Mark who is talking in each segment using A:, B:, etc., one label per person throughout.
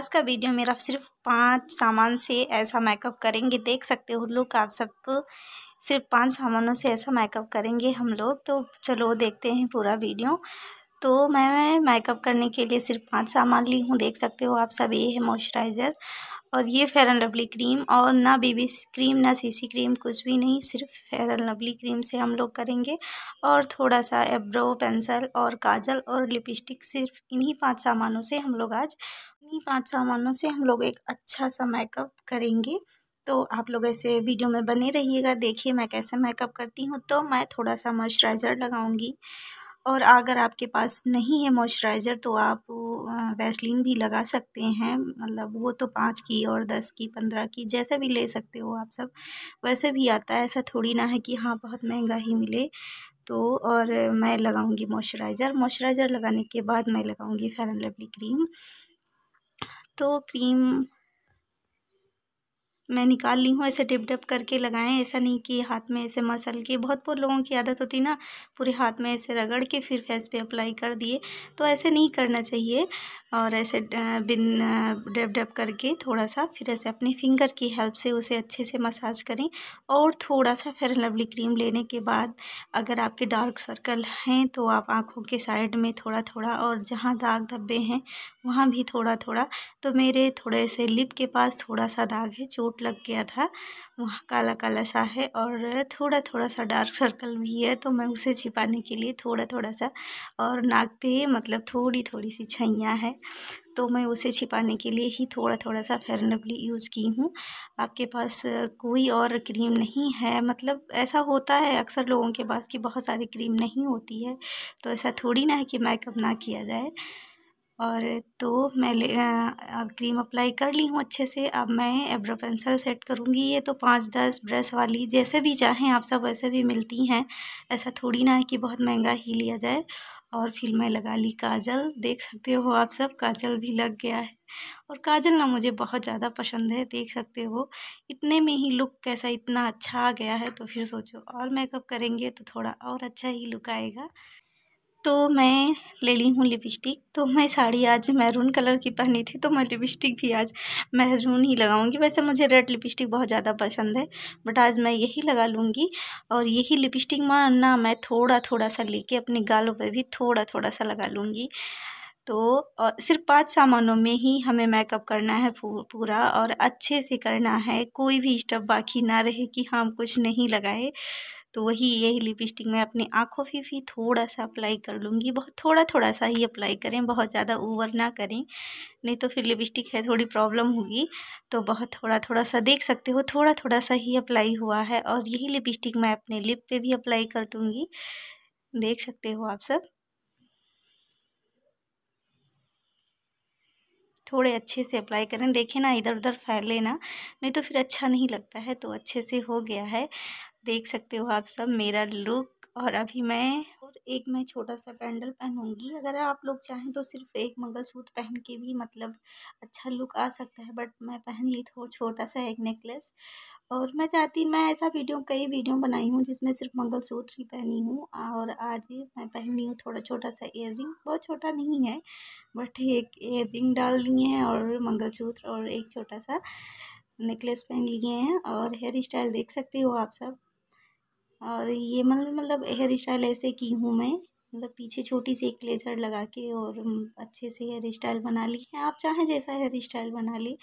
A: आज का वीडियो मेरा सिर्फ पांच सामान से ऐसा मेकअप करेंगे देख सकते हो लुक आप सब सिर्फ पांच सामानों से ऐसा मेकअप करेंगे हम लोग तो चलो देखते हैं पूरा वीडियो तो मैं मेकअप करने के लिए सिर्फ पांच सामान ली हूँ देख सकते हो आप सब ये है मॉइस्चराइज़र और ये फेयर एंड लवली क्रीम और ना बेबी क्रीम ना सीसी क्रीम कुछ भी नहीं सिर्फ फेयर एंड लवली क्रीम से हम लोग करेंगे और थोड़ा सा एब्रो पेंसिल और काजल और लिपस्टिक सिर्फ इन्हीं पांच सामानों से हम लोग आज इन्हीं पांच सामानों से हम लोग एक अच्छा सा मेकअप करेंगे तो आप लोग ऐसे वीडियो में बने रहिएगा देखिए मैं कैसे मेकअप करती हूँ तो मैं थोड़ा सा मॉइस्चराइज़र लगाऊँगी और अगर आपके पास नहीं है मॉइस्चराइज़र तो आप वैसलीन भी लगा सकते हैं मतलब वो तो पाँच की और दस की पंद्रह की जैसे भी ले सकते हो आप सब वैसे भी आता है ऐसा थोड़ी ना है कि हाँ बहुत महंगा ही मिले तो और मैं लगाऊंगी मॉइस्चराइज़र मॉइस्चराइज़र लगाने के बाद मैं लगाऊंगी फेयर एंड लवली क्रीम तो क्रीम मैं निकाल ली हूँ ऐसे डिप डिप करके लगाएं ऐसा नहीं कि हाथ में ऐसे मसल के बहुत बहुत लोगों की आदत होती ना पूरे हाथ में ऐसे रगड़ के फिर फेस पे अप्लाई कर दिए तो ऐसे नहीं करना चाहिए और ऐसे बिन डिप डप करके थोड़ा सा फिर ऐसे अपने फिंगर की हेल्प से उसे अच्छे से मसाज करें और थोड़ा सा फिर लवली क्रीम लेने के बाद अगर आपके डार्क सर्कल हैं तो आप आँखों के साइड में थोड़ा थोड़ा और जहाँ दाग धब्बे हैं वहाँ भी थोड़ा थोड़ा तो मेरे थोड़े से लिप के पास थोड़ा सा दाग है चोट लग गया था वहाँ काला काला सा है और थोड़ा थोड़ा सा डार्क सर्कल भी है तो मैं उसे छिपाने के लिए थोड़ा थोड़ा सा और नाक पे मतलब थोड़ी थोड़ी सी छइयाँ है तो मैं उसे छिपाने के लिए ही थोड़ा थोड़ा सा फेरनबली यूज़ की हूँ आपके पास कोई और क्रीम नहीं है मतलब ऐसा होता है अक्सर लोगों के पास कि बहुत सारी क्रीम नहीं होती है तो ऐसा थोड़ी ना है कि मेकअप ना किया जाए और तो मैं ले अब क्रीम अप्लाई कर ली हूँ अच्छे से अब मैं एब्रो पेंसिल सेट करूँगी ये तो पाँच दस ब्रश वाली जैसे भी चाहें आप सब वैसे भी मिलती हैं ऐसा थोड़ी ना है कि बहुत महंगा ही लिया जाए और फिर मैं लगा ली काजल देख सकते हो आप सब काजल भी लग गया है और काजल ना मुझे बहुत ज़्यादा पसंद है देख सकते हो इतने में ही लुक कैसा इतना अच्छा आ गया है तो फिर सोचो और मेकअप करेंगे तो थोड़ा और अच्छा ही लुक आएगा तो मैं ले ली हूँ लिपस्टिक तो मैं साड़ी आज मैरून कलर की पहनी थी तो मैं लिपस्टिक भी आज मैरून ही लगाऊंगी वैसे मुझे रेड लिपस्टिक बहुत ज़्यादा पसंद है बट आज मैं यही लगा लूँगी और यही लिपस्टिक ना मैं थोड़ा थोड़ा सा लेके अपने गालों पे भी थोड़ा थोड़ा सा लगा लूँगी तो सिर्फ पांच सामानों में ही हमें मेकअप करना है पूरा और अच्छे से करना है कोई भी स्टेप बाकी ना रहे कि हम हाँ, कुछ नहीं लगाए तो वही यही लिपस्टिक मैं अपनी आँखों पर भी थोड़ा सा अप्लाई कर लूँगी बहुत थोड़ा थोड़ा सा ही अप्लाई करें बहुत ज़्यादा ओवर ना करें नहीं तो फिर लिपस्टिक है थोड़ी प्रॉब्लम होगी तो बहुत थोड़ा थोड़ा सा देख सकते हो थोड़ा थोड़ा सा ही अप्लाई हुआ है और यही लिपस्टिक मैं अपने लिप पर भी अप्लाई कर लूँगी देख सकते हो आप सब थोड़े अच्छे से अप्लाई करें देखें ना इधर उधर फैले ना नहीं तो फिर अच्छा नहीं लगता है तो अच्छे से हो गया है देख सकते हो आप सब मेरा लुक और अभी मैं और एक मैं छोटा सा पैंडल पहनूंगी अगर आप लोग चाहें तो सिर्फ एक मंगलसूत्र पहन के भी मतलब अच्छा लुक आ सकता है बट मैं पहन ली थोड़ा छोटा सा एक नेकलेस और मैं चाहती मैं ऐसा वीडियो कई वीडियो बनाई हूँ जिसमें सिर्फ मंगलसूत्र ही पहनी हूँ और आज मैं पहनी हूँ थोड़ा छोटा सा इयर बहुत छोटा नहीं है बट एक इयर डाल दिए हैं और मंगलसूत्र और एक छोटा सा नेकलेस पहन लिए हैं और हेयर स्टाइल देख सकते हो आप सब और ये मतलब मतलब हेयर स्टाइल ऐसे की हूँ मैं मतलब पीछे छोटी सी एक लेजर लगा के और अच्छे से हेयर स्टाइल बना ली है आप चाहें जैसा हेयर स्टाइल बना ली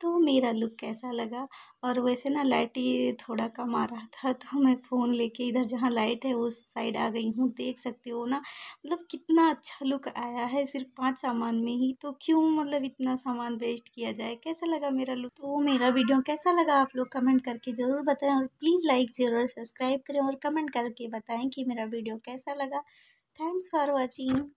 A: तो मेरा लुक कैसा लगा और वैसे ना लाइट ही थोड़ा कम आ रहा था तो मैं फ़ोन लेके इधर जहाँ लाइट है उस साइड आ गई हूँ देख सकते हो ना मतलब कितना अच्छा लुक आया है सिर्फ पांच सामान में ही तो क्यों मतलब इतना सामान वेस्ट किया जाए कैसा लगा मेरा लुक तो मेरा वीडियो कैसा लगा आप लोग कमेंट करके ज़रूर बताएँ और प्लीज़ लाइक ज़रूर सब्सक्राइब करें और कमेंट करके बताएँ कि मेरा वीडियो कैसा लगा थैंक्स फॉर वॉचिंग